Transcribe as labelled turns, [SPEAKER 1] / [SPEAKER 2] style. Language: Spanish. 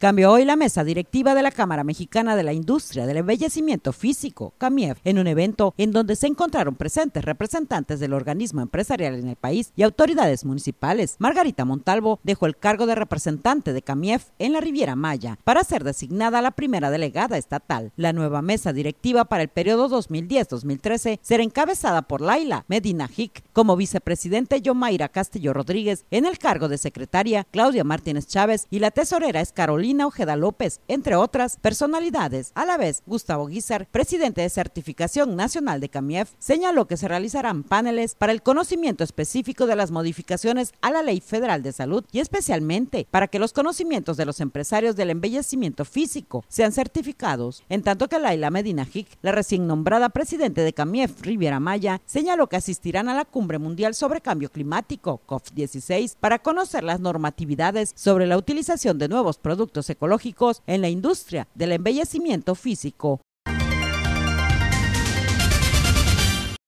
[SPEAKER 1] Cambió hoy la mesa directiva de la Cámara Mexicana de la Industria del Embellecimiento Físico, CAMIEF, en un evento en donde se encontraron presentes representantes del organismo empresarial en el país y autoridades municipales. Margarita Montalvo dejó el cargo de representante de CAMIEF en la Riviera Maya para ser designada la primera delegada estatal. La nueva mesa directiva para el periodo 2010-2013 será encabezada por Laila Medina Hick como vicepresidente Yomaira Castillo Rodríguez en el cargo de secretaria Claudia Martínez Chávez y la tesorera es Carolina Ojeda López, entre otras personalidades. A la vez, Gustavo Guizar, presidente de Certificación Nacional de CAMIEF, señaló que se realizarán paneles para el conocimiento específico de las modificaciones a la Ley Federal de Salud y especialmente para que los conocimientos de los empresarios del embellecimiento físico sean certificados, en tanto que Laila Medina Hick, la recién nombrada presidente de CAMIEF Riviera Maya, señaló que asistirán a la Cumbre Mundial sobre Cambio Climático, COP16, para conocer las normatividades sobre la utilización de nuevos productos ecológicos en la industria del embellecimiento físico.